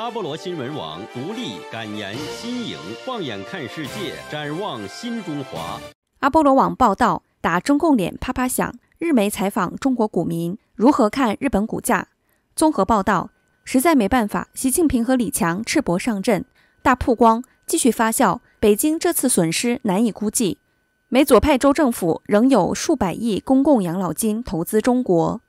阿波罗新闻网独立感言新颖，放眼看世界，展望新中华。阿波罗网报道：打中共脸啪啪响。日媒采访中国股民如何看日本股价。综合报道：实在没办法，习近平和李强赤膊上阵，大曝光，继续发酵。北京这次损失难以估计。美左派州政府仍有数百亿公共养老金投资中国。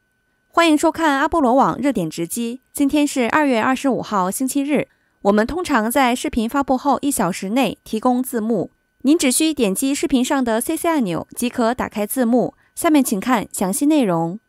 欢迎收看阿波罗网热点直击。今天是二月二十五号星期日。我们通常在视频发布后一小时内提供字幕，您只需点击视频上的 CC 按钮即可打开字幕。下面请看详细内容。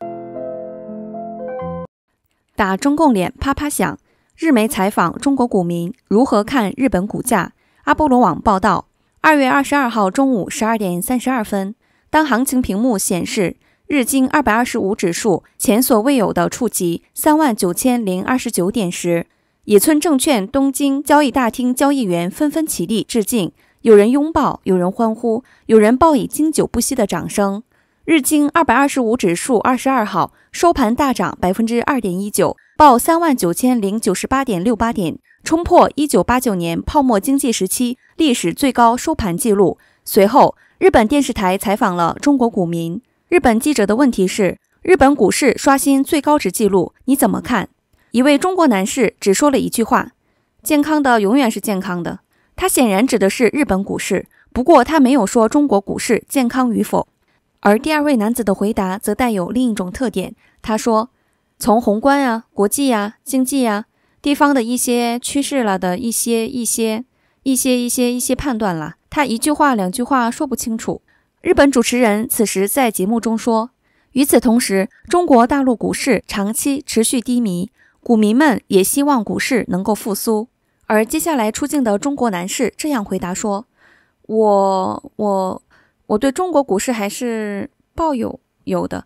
打中共脸啪啪响，日媒采访中国股民如何看日本股价。阿波罗网报道，二月二十二号中午十二点三十二分，当行情屏幕显示。日经二百二十五指数前所未有的触及三万九千零二十九点时，野村证券东京交易大厅交易员纷纷起立致敬，有人拥抱，有人欢呼，有人报以经久不息的掌声。日经二百二十五指数二十二号收盘大涨百分之二点一九，报三万九千零九十八点六八点，冲破一九八九年泡沫经济时期历史最高收盘记录。随后，日本电视台采访了中国股民。日本记者的问题是：日本股市刷新最高值记录，你怎么看？一位中国男士只说了一句话：“健康的永远是健康的。”他显然指的是日本股市，不过他没有说中国股市健康与否。而第二位男子的回答则带有另一种特点，他说：“从宏观啊、国际啊、经济啊、地方的一些趋势了的一些一些一些一些一些判断了，他一句话两句话说不清楚。”日本主持人此时在节目中说：“与此同时，中国大陆股市长期持续低迷，股民们也希望股市能够复苏。”而接下来出镜的中国男士这样回答说：“我我我对中国股市还是抱有有的，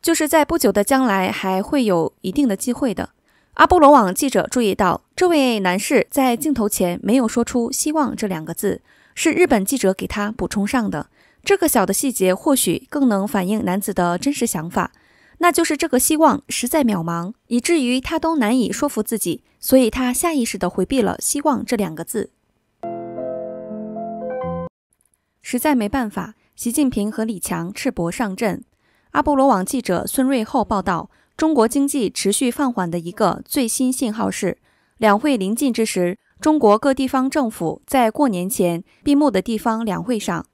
就是在不久的将来还会有一定的机会的。”阿波罗网记者注意到，这位男士在镜头前没有说出“希望”这两个字，是日本记者给他补充上的。这个小的细节或许更能反映男子的真实想法，那就是这个希望实在渺茫，以至于他都难以说服自己，所以他下意识的回避了“希望”这两个字。实在没办法，习近平和李强赤膊上阵。阿波罗网记者孙瑞厚报道：中国经济持续放缓的一个最新信号是，两会临近之时，中国各地方政府在过年前闭幕的地方两会上。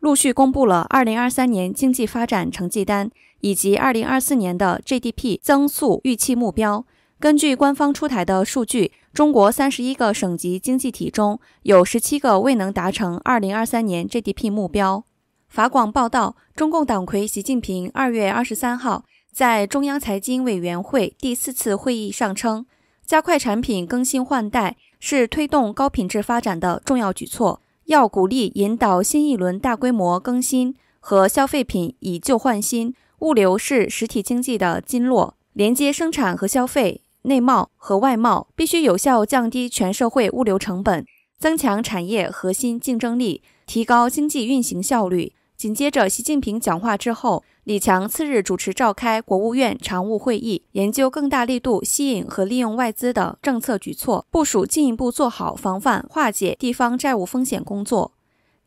陆续公布了2023年经济发展成绩单以及2024年的 GDP 增速预期目标。根据官方出台的数据，中国三十一个省级经济体中有十七个未能达成2023年 GDP 目标。法广报道，中共党魁习近平二月二十三号在中央财经委员会第四次会议上称，加快产品更新换代是推动高品质发展的重要举措。要鼓励引导新一轮大规模更新和消费品以旧换新。物流是实体经济的经络，连接生产和消费、内贸和外贸，必须有效降低全社会物流成本，增强产业核心竞争力，提高经济运行效率。紧接着习近平讲话之后。李强次日主持召开国务院常务会议，研究更大力度吸引和利用外资的政策举措，部署进一步做好防范化解地方债务风险工作。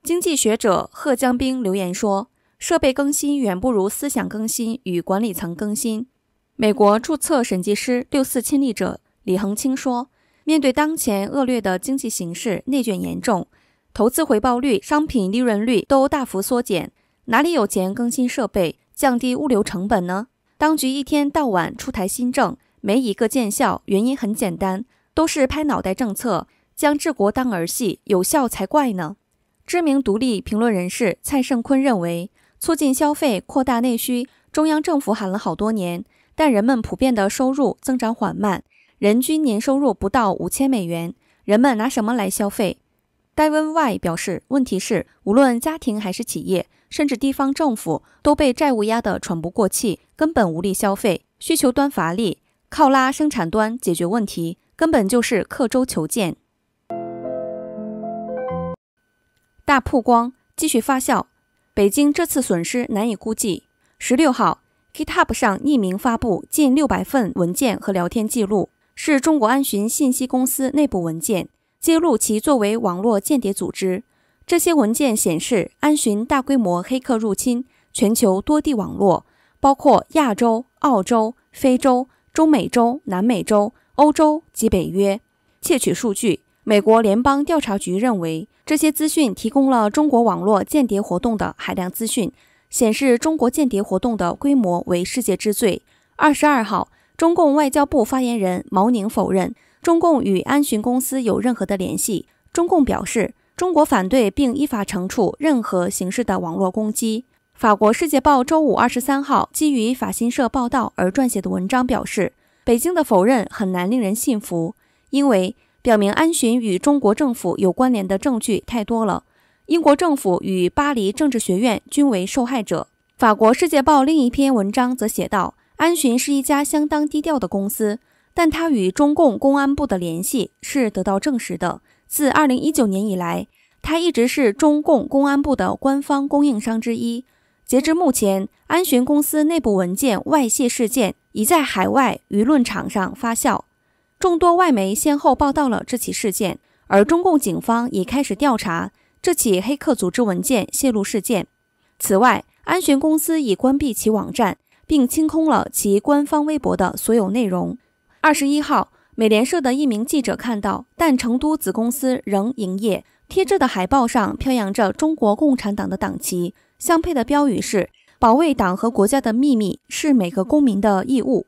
经济学者贺江兵留言说：“设备更新远不如思想更新与管理层更新。”美国注册审计师六四亲历者李恒清说：“面对当前恶劣的经济形势，内卷严重，投资回报率、商品利润率都大幅缩减，哪里有钱更新设备？”降低物流成本呢？当局一天到晚出台新政，没一个见效。原因很简单，都是拍脑袋政策，将治国当儿戏，有效才怪呢。知名独立评论人士蔡胜坤认为，促进消费、扩大内需，中央政府喊了好多年，但人们普遍的收入增长缓慢，人均年收入不到五千美元，人们拿什么来消费？戴文 Y 表示，问题是，无论家庭还是企业。甚至地方政府都被债务压得喘不过气，根本无力消费，需求端乏力，靠拉生产端解决问题，根本就是刻舟求剑。大曝光继续发酵，北京这次损失难以估计。十六号，GitHub 上匿名发布近六百份文件和聊天记录，是中国安巡信息公司内部文件，揭露其作为网络间谍组织。这些文件显示，安巡大规模黑客入侵全球多地网络，包括亚洲、澳洲、非洲、中美洲、南美洲、欧洲及北约，窃取数据。美国联邦调查局认为，这些资讯提供了中国网络间谍活动的海量资讯，显示中国间谍活动的规模为世界之最。二十二号，中共外交部发言人毛宁否认中共与安巡公司有任何的联系。中共表示。中国反对并依法惩处任何形式的网络攻击。法国《世界报》周五二十三号基于法新社报道而撰写的文章表示，北京的否认很难令人信服，因为表明安巡与中国政府有关联的证据太多了。英国政府与巴黎政治学院均为受害者。法国《世界报》另一篇文章则写道，安巡是一家相当低调的公司，但它与中共公安部的联系是得到证实的。自二零一九年以来，它一直是中共公安部的官方供应商之一。截至目前，安讯公司内部文件外泄事件已在海外舆论场上发酵，众多外媒先后报道了这起事件，而中共警方已开始调查这起黑客组织文件泄露事件。此外，安讯公司已关闭其网站，并清空了其官方微博的所有内容。二十一号。美联社的一名记者看到，但成都子公司仍营业。贴着的海报上飘扬着中国共产党的党旗，相配的标语是：“保卫党和国家的秘密是每个公民的义务。”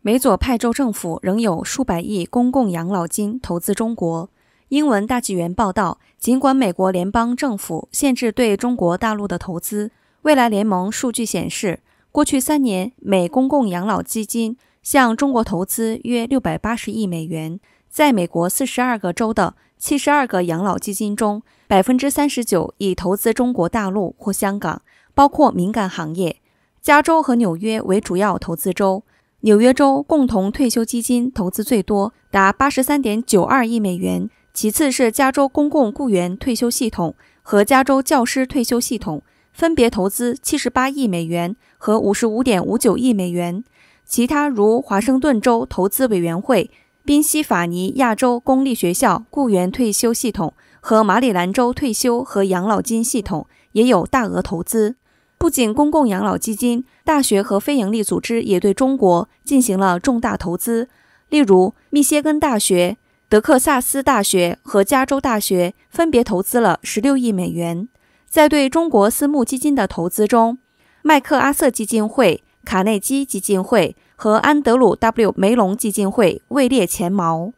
美左派州政府仍有数百亿公共养老金投资中国。英文大纪元报道，尽管美国联邦政府限制对中国大陆的投资，未来联盟数据显示。过去三年，美公共养老基金向中国投资约六百八十亿美元。在美国四十二个州的七十二个养老基金中，百分之三十九已投资中国大陆或香港，包括敏感行业。加州和纽约为主要投资州。纽约州共同退休基金投资最多，达八十三点九二亿美元。其次是加州公共雇员退休系统和加州教师退休系统，分别投资七十八亿美元。和五十五点五九亿美元。其他如华盛顿州投资委员会、宾夕法尼亚州公立学校雇员退休系统和马里兰州退休和养老金系统也有大额投资。不仅公共养老基金、大学和非营利组织也对中国进行了重大投资。例如，密歇根大学、德克萨斯大学和加州大学分别投资了十六亿美元。在对中国私募基金的投资中，麦克阿瑟基金会、卡内基基金会和安德鲁 ·W· 梅隆基金会位列前茅。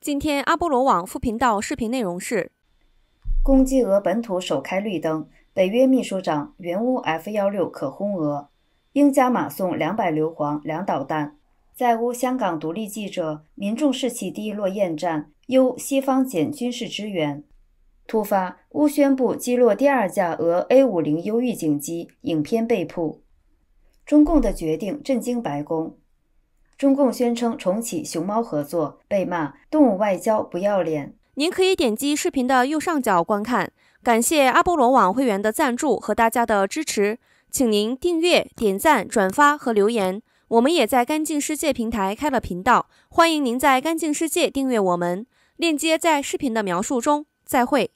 今天，阿波罗网副频道视频内容是：攻击俄本土首开绿灯，北约秘书长援乌 F 幺六可轰俄，英加马送两百硫磺两导弹。在乌香港独立记者：民众士气低落厌战，忧西方减军事支援。突发！乌宣布击落第二架俄 A 五零 U 预警机，影片被曝。中共的决定震惊白宫。中共宣称重启熊猫合作，被骂动物外交不要脸。您可以点击视频的右上角观看。感谢阿波罗网会员的赞助和大家的支持，请您订阅、点赞、转发和留言。我们也在干净世界平台开了频道，欢迎您在干净世界订阅我们，链接在视频的描述中。再会。